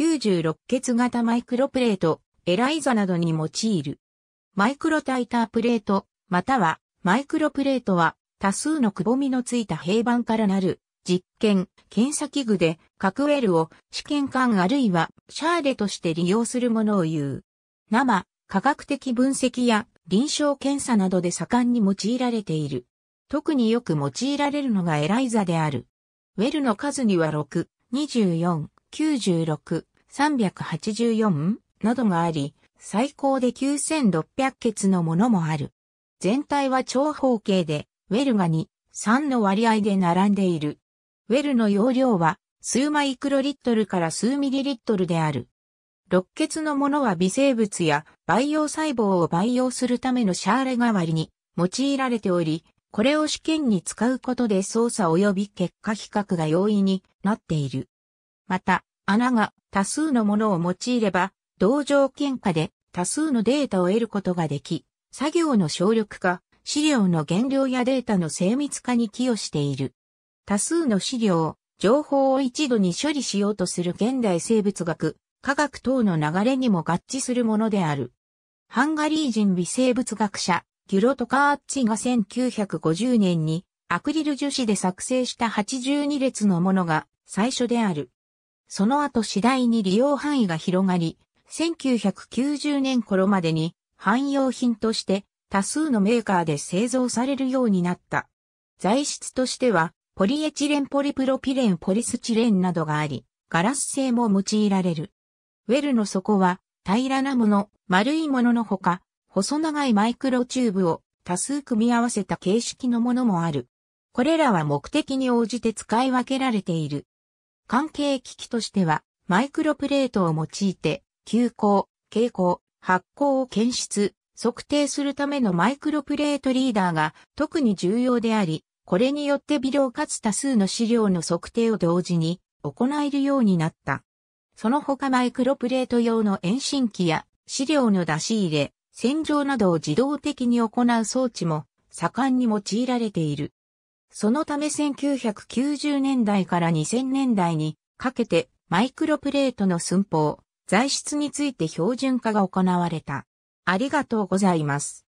96欠型マイクロプレート、エライザなどに用いる。マイクロタイタープレート、またはマイクロプレートは多数のくぼみのついた平板からなる実験、検査器具で核ルを試験管あるいはシャーレとして利用するものを言う。生、科学的分析や臨床検査などで盛んに用いられている。特によく用いられるのがエライザである。ウェルの数には6、24、96、384などがあり、最高で9600欠のものもある。全体は長方形で、ウェルが2、3の割合で並んでいる。ウェルの容量は数マイクロリットルから数ミリリットルである。六血のものは微生物や培養細胞を培養するためのシャーレ代わりに用いられており、これを試験に使うことで操作及び結果比較が容易になっている。また、穴が多数のものを用いれば、同条件下で多数のデータを得ることができ、作業の省力化、資料の減量やデータの精密化に寄与している。多数の資料、情報を一度に処理しようとする現代生物学、科学等の流れにも合致するものである。ハンガリー人微生物学者、ギュロトカーッチが1950年にアクリル樹脂で作成した82列のものが最初である。その後次第に利用範囲が広がり、1990年頃までに汎用品として多数のメーカーで製造されるようになった。材質としては、ポリエチレンポリプロピレンポリスチレンなどがあり、ガラス製も用いられる。ウェルの底は平らなもの、丸いもののほか、細長いマイクロチューブを多数組み合わせた形式のものもある。これらは目的に応じて使い分けられている。関係機器としては、マイクロプレートを用いて、急行、傾向、発光を検出、測定するためのマイクロプレートリーダーが特に重要であり、これによって微量かつ多数の資料の測定を同時に行えるようになった。その他マイクロプレート用の遠心機や資料の出し入れ、洗浄などを自動的に行う装置も盛んに用いられている。そのため1990年代から2000年代にかけてマイクロプレートの寸法、材質について標準化が行われた。ありがとうございます。